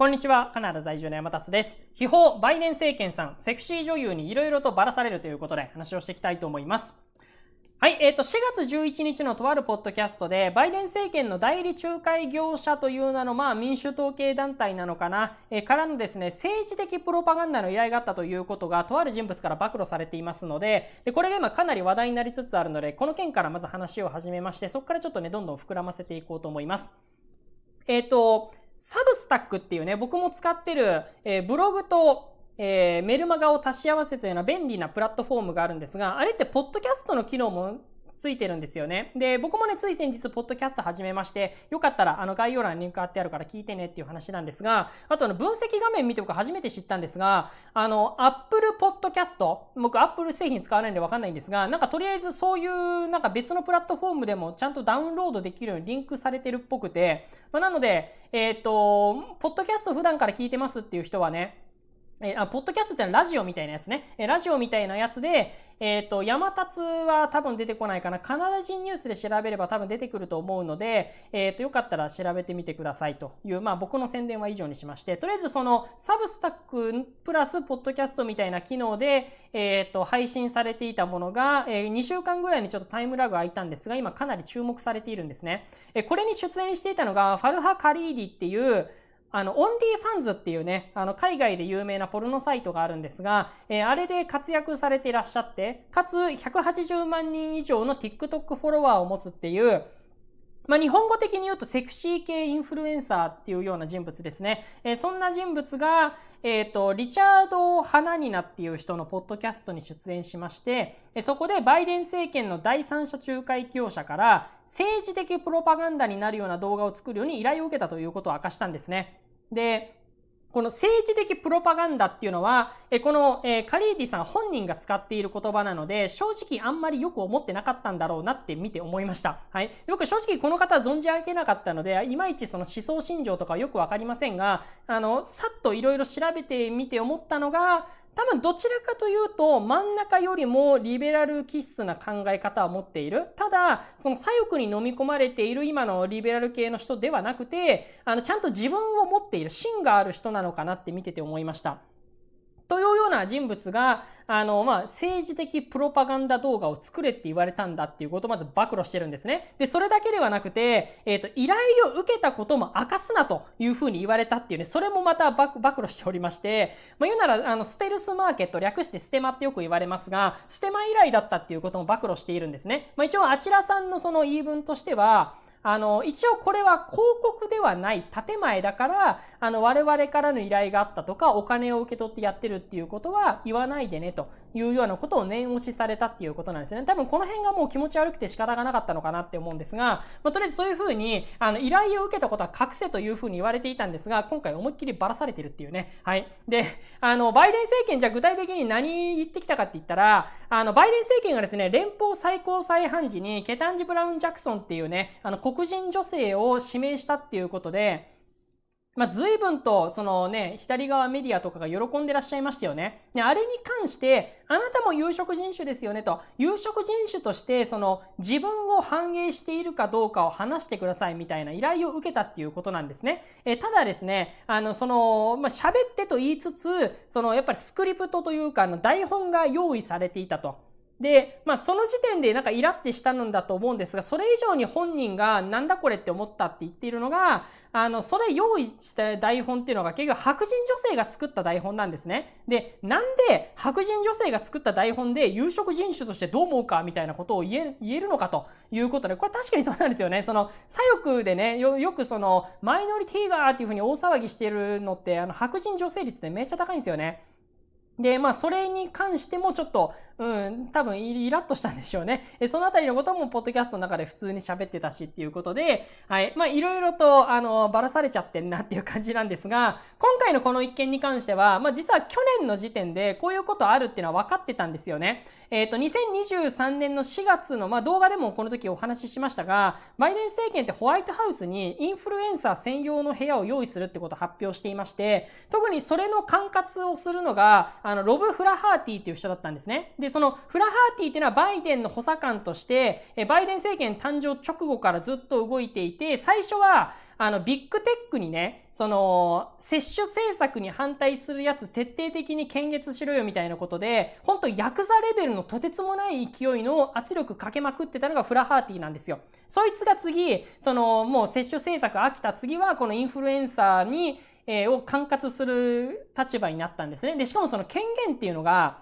こんにちは、カナダ在住の山達です。秘宝、バイデン政権さん、セクシー女優にいろいろとばらされるということで話をしていきたいと思います。はい、えっ、ー、と、4月11日のとあるポッドキャストで、バイデン政権の代理仲介業者という名の、まあ、民主統計団体なのかな、えー、からのですね、政治的プロパガンダの依頼があったということが、とある人物から暴露されていますので、で、これが今かなり話題になりつつあるので、この件からまず話を始めまして、そこからちょっとね、どんどん膨らませていこうと思います。えっ、ー、と、サブスタックっていうね、僕も使ってる、えー、ブログと、えー、メルマガを足し合わせたような便利なプラットフォームがあるんですが、あれってポッドキャストの機能もついてるんですよね。で、僕もね、つい先日、ポッドキャスト始めまして、よかったら、あの、概要欄にリンク貼ってあるから聞いてねっていう話なんですが、あと、あの、分析画面見て僕初めて知ったんですが、あの、Apple Podcast、僕、Apple 製品使わないんでわかんないんですが、なんかとりあえずそういう、なんか別のプラットフォームでもちゃんとダウンロードできるようにリンクされてるっぽくて、まあ、なので、えっ、ー、と、ポッドキャスト普段から聞いてますっていう人はね、えあ、ポッドキャストってのはラジオみたいなやつね。えラジオみたいなやつで、えっ、ー、と、山立は多分出てこないかな。カナダ人ニュースで調べれば多分出てくると思うので、えっ、と、よかったら調べてみてくださいという、まあ僕の宣伝は以上にしまして、とりあえずそのサブスタックプラスポッドキャストみたいな機能で、えっ、と、配信されていたものが、え2週間ぐらいにちょっとタイムラグ空いたんですが、今かなり注目されているんですね。えこれに出演していたのが、ファルハ・カリーディっていう、あの、オンリーファンズっていうね、あの、海外で有名なポルノサイトがあるんですが、えー、あれで活躍されていらっしゃって、かつ180万人以上の TikTok フォロワーを持つっていう、まあ、日本語的に言うとセクシー系インフルエンサーっていうような人物ですね。えー、そんな人物が、えっ、ー、と、リチャード・ハナニナっていう人のポッドキャストに出演しまして、えそこでバイデン政権の第三者仲介業者から政治的プロパガンダになるような動画を作るように依頼を受けたということを明かしたんですね。で、この政治的プロパガンダっていうのは、えこの、えカリーディさん本人が使っている言葉なので、正直あんまりよく思ってなかったんだろうなって見て思いました。はい。僕正直この方は存じ上げなかったので、いまいちその思想信条とかよくわかりませんが、あの、さっと色々調べてみて思ったのが、多分どちらかというと真ん中よりもリベラル気質な考え方を持っている。ただ、その左翼に飲み込まれている今のリベラル系の人ではなくて、あの、ちゃんと自分を持っている、芯がある人なのかなって見てて思いました。というような人物が、あの、まあ、政治的プロパガンダ動画を作れって言われたんだっていうことをまず暴露してるんですね。で、それだけではなくて、えっ、ー、と、依頼を受けたことも明かすなというふうに言われたっていうね、それもまた暴露しておりまして、まあ、言うなら、あの、ステルスマーケット、略してステマってよく言われますが、ステマ依頼だったっていうことも暴露しているんですね。まあ、一応、あちらさんのその言い分としては、あの、一応これは広告ではない建前だから、あの、我々からの依頼があったとか、お金を受け取ってやってるっていうことは言わないでね、というようなことを念押しされたっていうことなんですね。多分この辺がもう気持ち悪くて仕方がなかったのかなって思うんですが、まあ、とりあえずそういうふうに、あの、依頼を受けたことは隠せというふうに言われていたんですが、今回思いっきりばらされてるっていうね。はい。で、あの、バイデン政権じゃ具体的に何言ってきたかって言ったら、あの、バイデン政権がですね、連邦最高裁判事にケタンジ・ブラウン・ジャクソンっていうね、あの、黒人女性を指名したっていうことで、まあ、随分と、そのね、左側メディアとかが喜んでらっしゃいましたよね。で、あれに関して、あなたも有色人種ですよねと、有色人種として、その、自分を反映しているかどうかを話してくださいみたいな依頼を受けたっていうことなんですね。え、ただですね、あの、その、まあ、喋ってと言いつつ、その、やっぱりスクリプトというか、あの、台本が用意されていたと。で、まあその時点でなんかイラってしたんだと思うんですが、それ以上に本人がなんだこれって思ったって言っているのが、あの、それ用意した台本っていうのが結局白人女性が作った台本なんですね。で、なんで白人女性が作った台本で有色人種としてどう思うかみたいなことを言え、言えるのかということで、これ確かにそうなんですよね。その、左翼でね、よ、よくその、マイノリティガーっていうふうに大騒ぎしてるのって、あの、白人女性率ってめっちゃ高いんですよね。で、まあ、それに関してもちょっと、うん、多分イラッとしたんでしょうね。えそのあたりのことも、ポッドキャストの中で普通に喋ってたしっていうことで、はい。まあ、いろいろと、あの、ばらされちゃってんなっていう感じなんですが、今回のこの一件に関しては、まあ、実は去年の時点でこういうことあるっていうのは分かってたんですよね。えっ、ー、と、2023年の4月の、まあ、動画でもこの時お話ししましたが、バイデン政権ってホワイトハウスにインフルエンサー専用の部屋を用意するってことを発表していまして、特にそれの管轄をするのが、あの、ロブ・フラハーティーっていう人だったんですね。でそのフラハーティっていうのはバイデンの補佐官として、バイデン政権誕生直後からずっと動いていて、最初は、あの、ビッグテックにね、その、接種政策に反対するやつ徹底的に検閲しろよみたいなことで、本当ヤクザレベルのとてつもない勢いの圧力かけまくってたのがフラハーティーなんですよ。そいつが次、その、もう接種政策飽きた次は、このインフルエンサーに、えー、を管轄する立場になったんですね。で、しかもその権限っていうのが、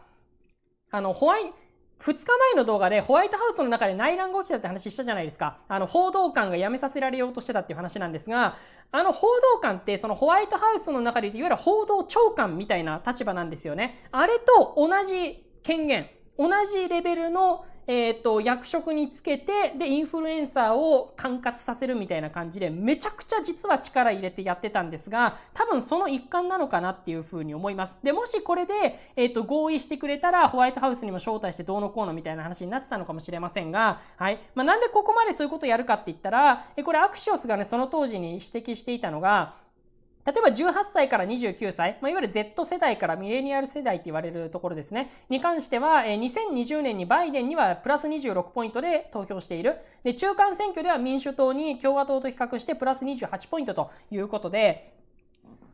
あの、ホワイト、日前の動画でホワイトハウスの中で内乱が起きたって話したじゃないですか。あの、報道官が辞めさせられようとしてたっていう話なんですが、あの報道官ってそのホワイトハウスの中でいわゆる報道長官みたいな立場なんですよね。あれと同じ権限、同じレベルの、えっ、ー、と、役職につけて、で、インフルエンサーを管轄させるみたいな感じで、めちゃくちゃ実は力入れてやってたんですが、多分その一環なのかなっていうふうに思います。で、もしこれで、えっ、ー、と、合意してくれたら、ホワイトハウスにも招待してどうのこうのみたいな話になってたのかもしれませんが、はい。まあ、なんでここまでそういうことをやるかって言ったら、え、これアクシオスがね、その当時に指摘していたのが、例えば18歳から29歳、まあ、いわゆる Z 世代からミレニアル世代って言われるところですね、に関しては、え2020年にバイデンにはプラス26ポイントで投票している。で、中間選挙では民主党に共和党と比較してプラス28ポイントということで、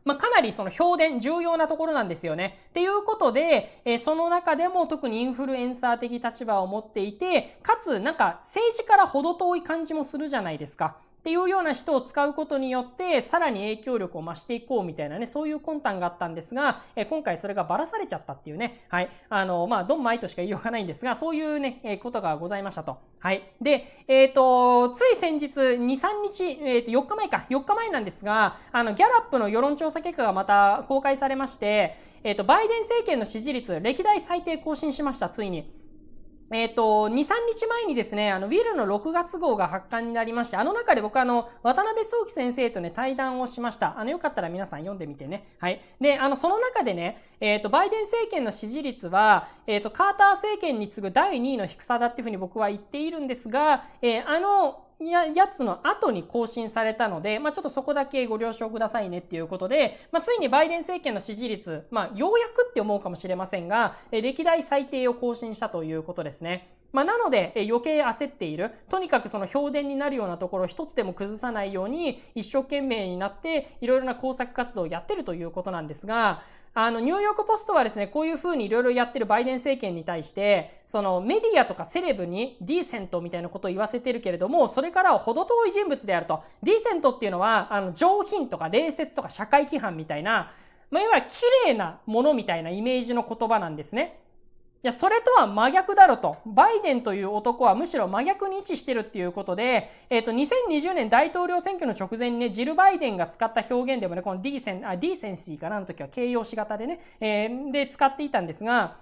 まあ、かなりその評伝重要なところなんですよね。っていうことで、えー、その中でも特にインフルエンサー的立場を持っていて、かつなんか政治から程遠い感じもするじゃないですか。っていうような人を使うことによって、さらに影響力を増していこうみたいなね、そういう魂胆があったんですが、え今回それがばらされちゃったっていうね、はい。あの、まあ、ドンマイとしか言いようがないんですが、そういうね、えことがございましたと。はい。で、えっ、ー、と、つい先日、2、3日、えっ、ー、と、4日前か、4日前なんですが、あの、ギャラップの世論調査結果がまた公開されまして、えっ、ー、と、バイデン政権の支持率、歴代最低更新しました、ついに。えっ、ー、と、2、3日前にですね、あの、ウィルの6月号が発刊になりまして、あの中で僕あの、渡辺宗樹先生とね、対談をしました。あの、よかったら皆さん読んでみてね。はい。で、あの、その中でね、えっ、ー、と、バイデン政権の支持率は、えっ、ー、と、カーター政権に次ぐ第2位の低さだっていうふうに僕は言っているんですが、えあの、ややつの後に更新されたので、まあ、ちょっとそこだけご了承くださいねっていうことで、まあ、ついにバイデン政権の支持率、まあ、ようやくって思うかもしれませんが、歴代最低を更新したということですね。まあ、なので、余計焦っている。とにかくその評伝になるようなところを一つでも崩さないように、一生懸命になって、いろいろな工作活動をやってるということなんですが、あの、ニューヨークポストはですね、こういうふうにいろいろやってるバイデン政権に対して、そのメディアとかセレブにディーセントみたいなことを言わせてるけれども、それからは程遠い人物であると。ディーセントっていうのは、あの、上品とか礼節とか社会規範みたいな、まあ、いわゆる綺麗なものみたいなイメージの言葉なんですね。いや、それとは真逆だろと。バイデンという男はむしろ真逆に位置してるっていうことで、えっ、ー、と、2020年大統領選挙の直前にね、ジル・バイデンが使った表現でもね、このディーセン、あ、ディーセンシーかなの時は形容詞型でね、えー、で使っていたんですが、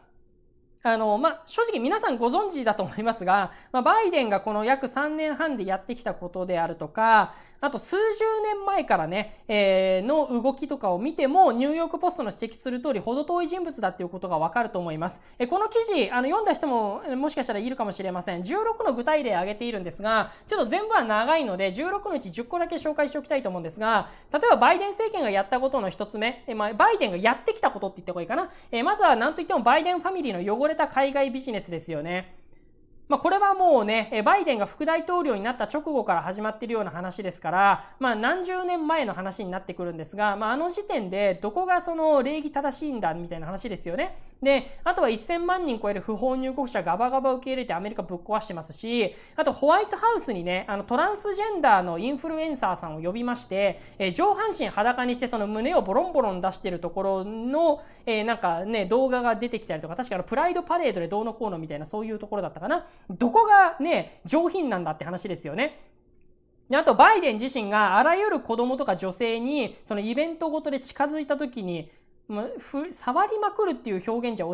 あの、まあ、正直皆さんご存知だと思いますが、まあ、バイデンがこの約3年半でやってきたことであるとか、あと数十年前からね、えー、の動きとかを見ても、ニューヨークポストの指摘する通り、ほど遠い人物だっていうことがわかると思います。えー、この記事、あの、読んだ人も、もしかしたらいるかもしれません。16の具体例挙げているんですが、ちょっと全部は長いので、16のうち10個だけ紹介しておきたいと思うんですが、例えばバイデン政権がやったことの一つ目、えー、まあ、バイデンがやってきたことって言った方がいいかな。えー、まずは何と言ってもバイデンファミリーの汚れた海外ビジネスですよね。まあ、これはもうね、バイデンが副大統領になった直後から始まっているような話ですから、まあ、何十年前の話になってくるんですが、まあ、あの時点でどこがその礼儀正しいんだみたいな話ですよね。で、あとは1000万人超える不法入国者ガバガバ受け入れてアメリカぶっ壊してますし、あとホワイトハウスにね、あのトランスジェンダーのインフルエンサーさんを呼びまして、え上半身裸にしてその胸をボロンボロン出してるところの、えなんかね、動画が出てきたりとか、確かのプライドパレードでどうのこうのみたいなそういうところだったかな。どこがね、上品なんだって話ですよね。で、あとバイデン自身があらゆる子供とか女性に、そのイベントごとで近づいた時に、触りまくるっていう表現じゃ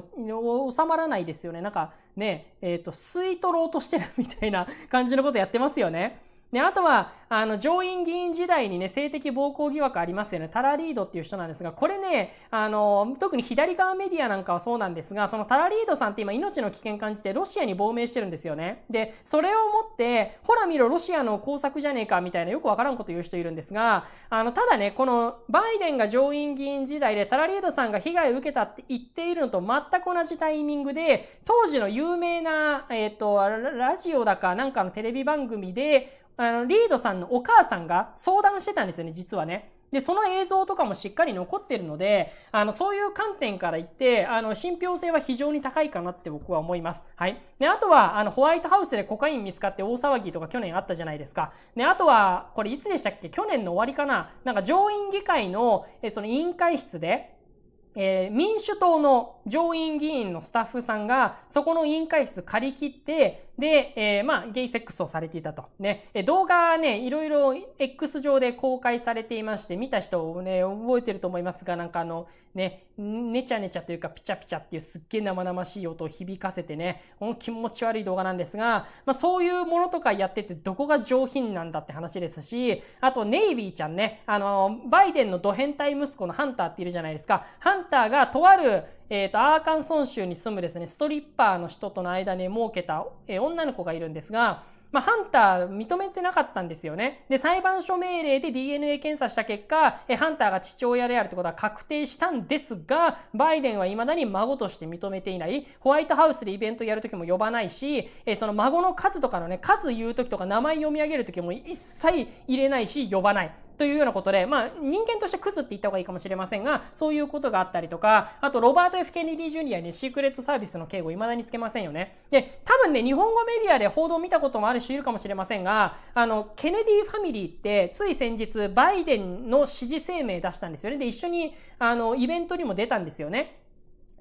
収まらないですよね。なんかね、えっ、ー、と、吸い取ろうとしてるみたいな感じのことやってますよね。で、あとは、あの、上院議員時代にね、性的暴行疑惑ありますよね。タラリードっていう人なんですが、これね、あの、特に左側メディアなんかはそうなんですが、そのタラリードさんって今命の危険感じてロシアに亡命してるんですよね。で、それをもって、ほら見ろ、ロシアの工作じゃねえか、みたいなよくわからんこと言う人いるんですが、あの、ただね、この、バイデンが上院議員時代でタラリードさんが被害を受けたって言っているのと全く同じタイミングで、当時の有名な、えっ、ー、とラ、ラジオだかなんかのテレビ番組で、あの、リードさんのお母さんが相談してたんですよね、実はね。で、その映像とかもしっかり残ってるので、あの、そういう観点から言って、あの、信憑性は非常に高いかなって僕は思います。はい。で、あとは、あの、ホワイトハウスでコカイン見つかって大騒ぎとか去年あったじゃないですか。で、あとは、これいつでしたっけ去年の終わりかななんか上院議会の、え、その委員会室で、えー、民主党の上院議員のスタッフさんが、そこの委員会室借り切って、で、えー、まあ、ゲイセックスをされていたと。ね、え動画ね、いろいろ X 上で公開されていまして、見た人をね、覚えてると思いますが、なんかあの、ね、ねちゃねちゃというか、ピチャピチャっていうすっげえ生々しい音を響かせてね、この気持ち悪い動画なんですが、まあ、そういうものとかやってて、どこが上品なんだって話ですし、あと、ネイビーちゃんね、あの、バイデンのド変態息子のハンターっているじゃないですか。ハンターがとある、えっ、ー、と、アーカンソン州に住むですね、ストリッパーの人との間に設けた、えー、女の子がいるんですが、まあ、ハンター認めてなかったんですよね。で、裁判所命令で DNA 検査した結果、えハンターが父親であるってことは確定したんですが、バイデンは未だに孫として認めていない。ホワイトハウスでイベントやるときも呼ばないし、えその孫の数とかのね、数言うときとか名前読み上げるときも一切入れないし、呼ばない。というようなことで、まあ、人間としてクズって言った方がいいかもしれませんが、そういうことがあったりとか、あと、ロバート・ F・ ケネディ・ジュニアにシークレットサービスの警護、未だにつけませんよね。で、多分ね、日本語メディアで報道を見たこともある人いるかもしれませんが、あの、ケネディファミリーって、つい先日、バイデンの支持声明出したんですよね。で、一緒に、あの、イベントにも出たんですよね。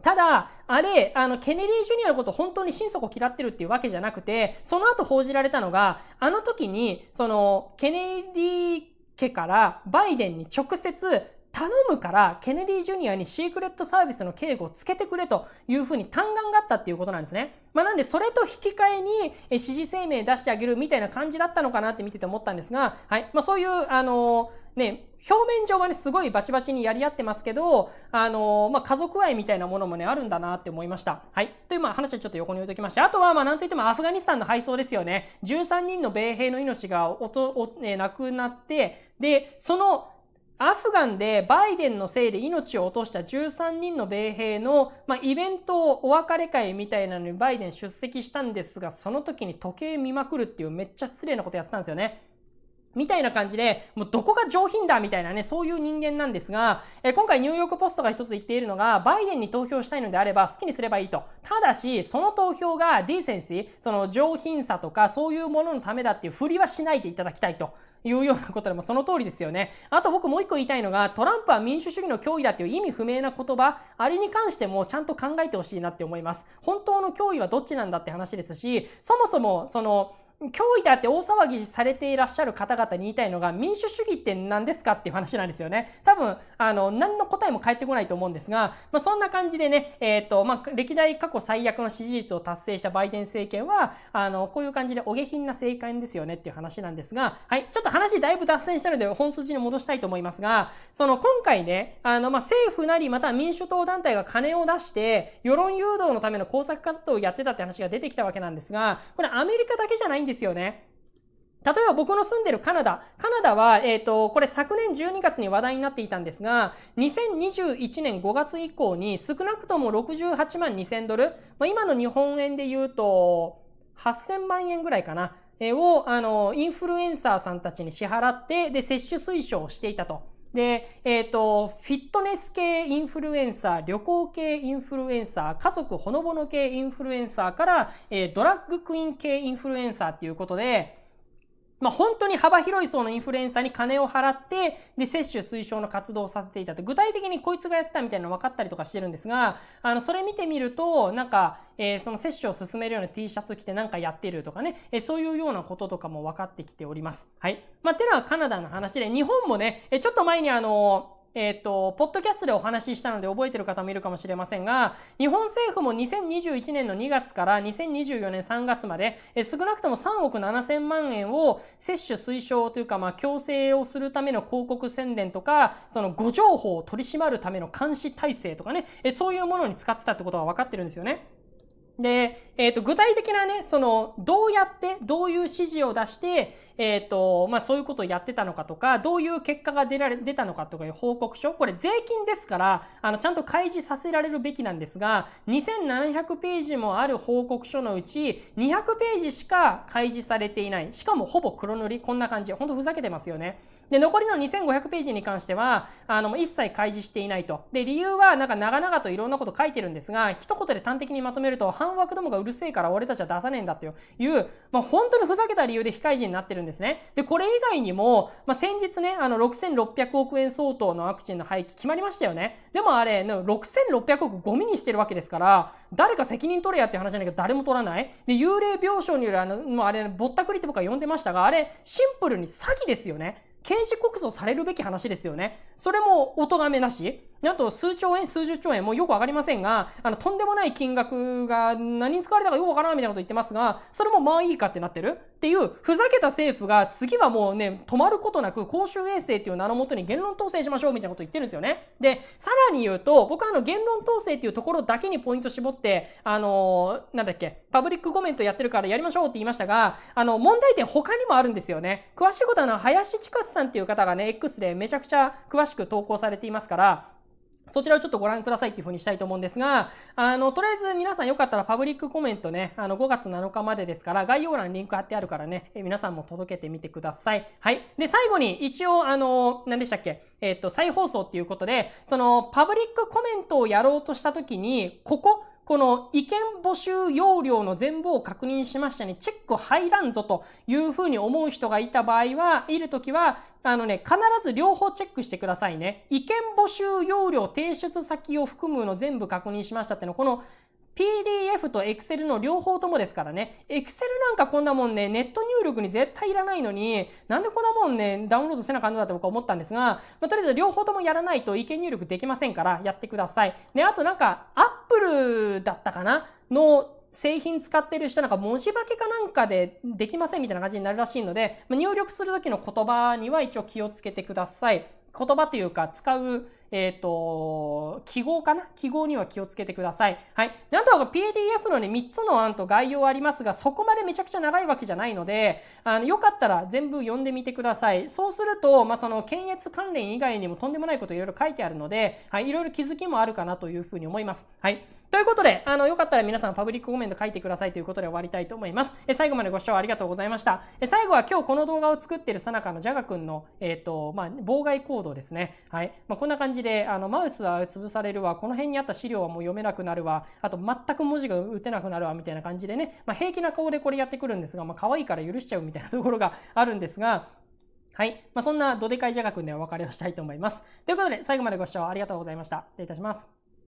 ただ、あれ、あの、ケネディ・ジュニアのこと本当に心底嫌ってるっていうわけじゃなくて、その後報じられたのが、あの時に、その、ケネディ家からバイデンに直接頼むからケネディ・ジュニアにシークレットサービスの警護をつけてくれというふうに嘆願があったっていうことなんですね。まあ、なんでそれと引き換えに支持声明出してあげるみたいな感じだったのかなって見てて思ったんですが、はい。まあ、そういう、あのーね、表面上はね、すごいバチバチにやり合ってますけど、あのー、まあ、家族愛みたいなものもね、あるんだなって思いました。はい。という、まあ、話はちょっと横に置いときまして、あとは、まなんといってもアフガニスタンの敗走ですよね。13人の米兵の命がおと、お、ね、亡くなって、で、その、アフガンでバイデンのせいで命を落とした13人の米兵の、まあ、イベントをお別れ会みたいなのにバイデン出席したんですが、その時に時計見まくるっていうめっちゃ失礼なことやってたんですよね。みたいな感じで、もうどこが上品だみたいなね、そういう人間なんですが、え今回ニューヨークポストが一つ言っているのが、バイデンに投票したいのであれば好きにすればいいと。ただし、その投票がディーセンシー、その上品さとかそういうもののためだっていうふりはしないでいただきたいと。いうようなことでもその通りですよね。あと僕もう一個言いたいのが、トランプは民主主義の脅威だっていう意味不明な言葉、あれに関してもちゃんと考えてほしいなって思います。本当の脅威はどっちなんだって話ですし、そもそも、その、脅威だって大騒ぎされていらっしゃる方々に言いたいのが民主主義って何ですかっていう話なんですよね。多分、あの、何の答えも返ってこないと思うんですが、まあ、そんな感じでね、えっ、ー、と、まあ、歴代過去最悪の支持率を達成したバイデン政権は、あの、こういう感じでお下品な政権ですよねっていう話なんですが、はい、ちょっと話だいぶ脱線したので本筋に戻したいと思いますが、その今回ね、あの、まあ、政府なりまた民主党団体が金を出して、世論誘導のための工作活動をやってたって話が出てきたわけなんですが、これアメリカだけじゃないんですですよね。例えば僕の住んでるカナダ。カナダは、えっ、ー、と、これ昨年12月に話題になっていたんですが、2021年5月以降に少なくとも68万2000ドル、まあ、今の日本円で言うと、8000万円ぐらいかな、えー、を、あの、インフルエンサーさんたちに支払って、で、接種推奨をしていたと。で、えっ、ー、と、フィットネス系インフルエンサー、旅行系インフルエンサー、家族ほのぼの系インフルエンサーから、えー、ドラッグクイーン系インフルエンサーっていうことで、まあ、本当に幅広い層のインフルエンサーに金を払って、で、接種推奨の活動をさせていたと。具体的にこいつがやってたみたいなの分かったりとかしてるんですが、あの、それ見てみると、なんか、えー、その接種を進めるような T シャツ着てなんかやってるとかね、えー、そういうようなこととかも分かってきております。はい。まあ、てのはカナダの話で、日本もね、えー、ちょっと前にあのーえっ、ー、と、ポッドキャストでお話ししたので覚えてる方もいるかもしれませんが、日本政府も2021年の2月から2024年3月まで、え少なくとも3億7千万円を接種推奨というか、まあ、強制をするための広告宣伝とか、その誤情報を取り締まるための監視体制とかね、えそういうものに使ってたってことが分かってるんですよね。で、えっ、ー、と、具体的なね、その、どうやって、どういう指示を出して、えっ、ー、と、まあ、そういうことをやってたのかとか、どういう結果が出られ、出たのかとかいう報告書、これ税金ですから、あの、ちゃんと開示させられるべきなんですが、2700ページもある報告書のうち、200ページしか開示されていない。しかもほぼ黒塗り、こんな感じ。ほんとふざけてますよね。で、残りの2500ページに関しては、あの、一切開示していないと。で、理由は、なんか長々といろんなこと書いてるんですが、一言で端的にまとめると、半枠どもがうるせえから俺たちは出さねえんだっていう、まあ、本当にふざけた理由で非開示になってるんですですね。で、これ以外にも、まあ、先日ね、あの、6600億円相当のワクチンの廃棄決まりましたよね。でもあれ、6600億ゴミにしてるわけですから、誰か責任取れやって話じゃないけど、誰も取らない。で、幽霊病床によるあの、もうあれ、ぼったくりって僕は呼んでましたが、あれ、シンプルに詐欺ですよね。刑事告訴されるべき話ですよね。それもお咎めなし。あと、数兆円、数十兆円、もうよくわかりませんが、あの、とんでもない金額が何に使われたかよくわからんみたいなこと言ってますが、それもまあいいかってなってるっていう、ふざけた政府が次はもうね、止まることなく公衆衛生っていう名のもとに言論統制しましょうみたいなこと言ってるんですよね。で、さらに言うと、僕はあの、言論統制っていうところだけにポイント絞って、あのー、なんだっけ、パブリックコメントやってるからやりましょうって言いましたが、あの、問題点他にもあるんですよね。詳しいことは、林千さんさんっていう方がね、X でめちゃくちゃ詳しく投稿されていますから、そちらをちょっとご覧くださいっていう風にしたいと思うんですが、あの、とりあえず皆さんよかったらパブリックコメントね、あの、5月7日までですから、概要欄にリンク貼ってあるからね、え皆さんも届けてみてください。はい。で、最後に一応、あの、何でしたっけ、えっ、と、再放送っていうことで、その、パブリックコメントをやろうとした時に、ここ、この意見募集要領の全部を確認しましたね、チェック入らんぞというふうに思う人がいた場合は、いるときは、あのね、必ず両方チェックしてくださいね。意見募集要領提出先を含むの全部確認しましたっての、この PDF と Excel の両方ともですからね。Excel なんかこんなもんね、ネット入力に絶対いらないのに、なんでこんなもんね、ダウンロードせなかんのだて僕は思ったんですが、まあ、とりあえず両方ともやらないと意見入力できませんから、やってください。ね、あとなんか、アプルだったかなの製品使ってる人なんか文字化けかなんかでできませんみたいな感じになるらしいので、入力する時の言葉には一応気をつけてください。言葉というか使うえっ、ー、と、記号かな記号には気をつけてください。はい。なんとか PDF のね、3つの案と概要ありますが、そこまでめちゃくちゃ長いわけじゃないので、あの、よかったら全部読んでみてください。そうすると、まあ、その、検閲関連以外にもとんでもないこといろいろ書いてあるので、はい、いろいろ気づきもあるかなというふうに思います。はい。ということで、あの、よかったら皆さんパブリックコメント書いてくださいということで終わりたいと思います。え、最後までご視聴ありがとうございました。え、最後は今日この動画を作ってるさなかのジャガ君の、えっ、ー、と、まあ、妨害行動ですね。はい。まあ、こんな感じじで、あの、マウスは潰されるわ、この辺にあった資料はもう読めなくなるわ、あと全く文字が打てなくなるわ、みたいな感じでね、まあ、平気な顔でこれやってくるんですが、まあ、可愛いから許しちゃうみたいなところがあるんですが、はい。まあ、そんなどでかいじゃがくんでお別れをしたいと思います。ということで、最後までご視聴ありがとうございました。失礼いたします。